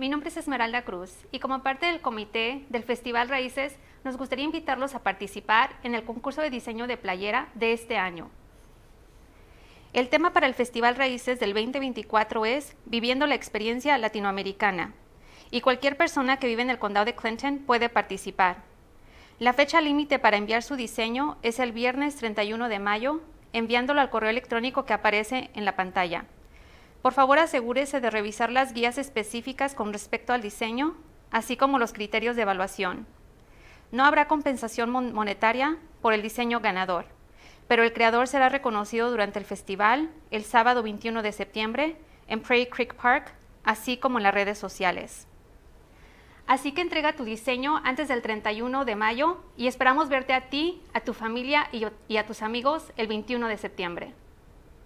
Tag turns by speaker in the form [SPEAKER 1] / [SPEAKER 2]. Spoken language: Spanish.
[SPEAKER 1] Mi nombre es Esmeralda Cruz y como parte del comité del Festival Raíces nos gustaría invitarlos a participar en el concurso de diseño de playera de este año. El tema para el Festival Raíces del 2024 es Viviendo la experiencia latinoamericana y cualquier persona que vive en el condado de Clinton puede participar. La fecha límite para enviar su diseño es el viernes 31 de mayo, enviándolo al correo electrónico que aparece en la pantalla. Por favor, asegúrese de revisar las guías específicas con respecto al diseño, así como los criterios de evaluación. No habrá compensación monetaria por el diseño ganador, pero el creador será reconocido durante el festival el sábado 21 de septiembre en Prairie Creek Park, así como en las redes sociales. Así que entrega tu diseño antes del 31 de mayo y esperamos verte a ti, a tu familia y a tus amigos el 21 de septiembre.